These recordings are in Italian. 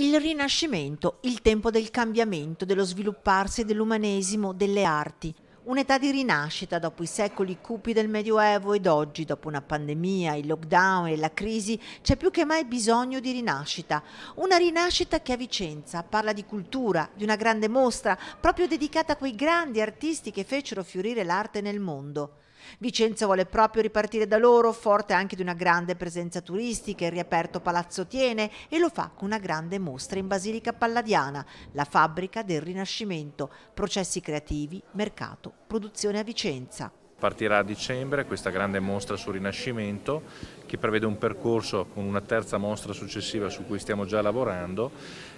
Il Rinascimento, il tempo del cambiamento, dello svilupparsi dell'umanesimo, delle arti. Un'età di rinascita dopo i secoli cupi del Medioevo ed oggi, dopo una pandemia, il lockdown e la crisi, c'è più che mai bisogno di rinascita. Una rinascita che a Vicenza parla di cultura, di una grande mostra, proprio dedicata a quei grandi artisti che fecero fiorire l'arte nel mondo. Vicenza vuole proprio ripartire da loro, forte anche di una grande presenza turistica, il riaperto Palazzo Tiene e lo fa con una grande mostra in Basilica Palladiana, la fabbrica del Rinascimento, processi creativi, mercato, produzione a Vicenza. Partirà a dicembre questa grande mostra sul Rinascimento che prevede un percorso con una terza mostra successiva su cui stiamo già lavorando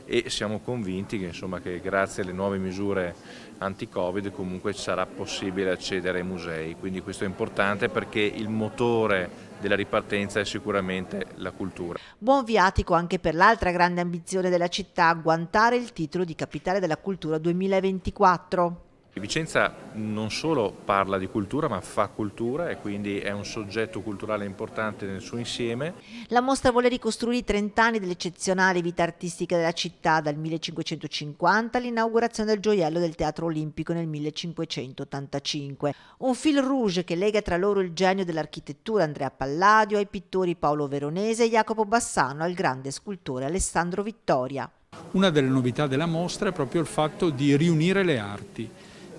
e siamo convinti che, insomma, che grazie alle nuove misure anti-Covid comunque sarà possibile accedere ai musei, quindi questo è importante perché il motore della ripartenza è sicuramente la cultura. Buon viatico anche per l'altra grande ambizione della città, guantare il titolo di capitale della cultura 2024. Vicenza non solo parla di cultura ma fa cultura e quindi è un soggetto culturale importante nel suo insieme. La mostra vuole ricostruire i 30 anni dell'eccezionale vita artistica della città dal 1550 all'inaugurazione del gioiello del Teatro Olimpico nel 1585. Un fil rouge che lega tra loro il genio dell'architettura Andrea Palladio ai pittori Paolo Veronese e Jacopo Bassano al grande scultore Alessandro Vittoria. Una delle novità della mostra è proprio il fatto di riunire le arti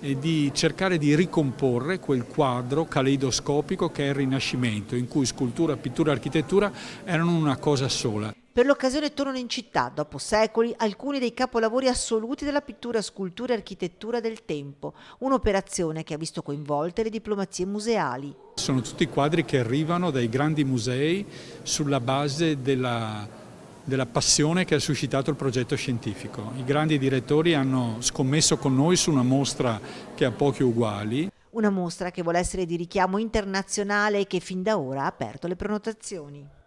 e di cercare di ricomporre quel quadro caleidoscopico che è il Rinascimento, in cui scultura, pittura e architettura erano una cosa sola. Per l'occasione tornano in città, dopo secoli, alcuni dei capolavori assoluti della pittura, scultura e architettura del tempo, un'operazione che ha visto coinvolte le diplomazie museali. Sono tutti quadri che arrivano dai grandi musei sulla base della della passione che ha suscitato il progetto scientifico. I grandi direttori hanno scommesso con noi su una mostra che ha pochi uguali. Una mostra che vuole essere di richiamo internazionale e che fin da ora ha aperto le prenotazioni.